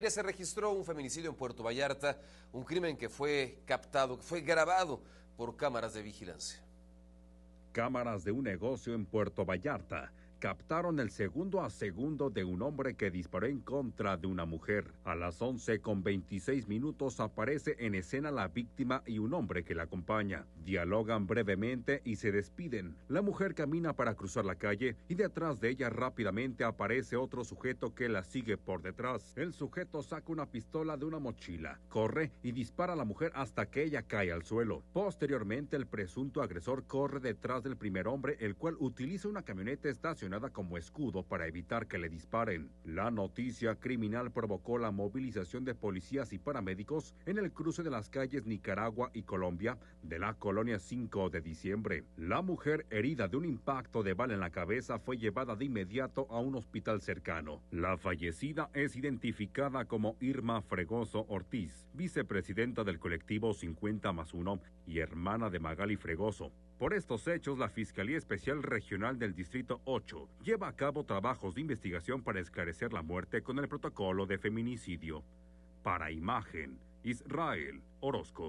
Se registró un feminicidio en Puerto Vallarta, un crimen que fue captado, que fue grabado por cámaras de vigilancia. Cámaras de un negocio en Puerto Vallarta captaron el segundo a segundo de un hombre que disparó en contra de una mujer. A las 11 con 26 minutos aparece en escena la víctima y un hombre que la acompaña. Dialogan brevemente y se despiden. La mujer camina para cruzar la calle y detrás de ella rápidamente aparece otro sujeto que la sigue por detrás. El sujeto saca una pistola de una mochila, corre y dispara a la mujer hasta que ella cae al suelo. Posteriormente el presunto agresor corre detrás del primer hombre, el cual utiliza una camioneta estacionada nada como escudo para evitar que le disparen. La noticia criminal provocó la movilización de policías y paramédicos en el cruce de las calles Nicaragua y Colombia de la colonia 5 de diciembre. La mujer herida de un impacto de bala en la cabeza fue llevada de inmediato a un hospital cercano. La fallecida es identificada como Irma Fregoso Ortiz, vicepresidenta del colectivo 50 más 1 y hermana de Magali Fregoso. Por estos hechos, la Fiscalía Especial Regional del Distrito 8 lleva a cabo trabajos de investigación para esclarecer la muerte con el protocolo de feminicidio. Para Imagen, Israel Orozco.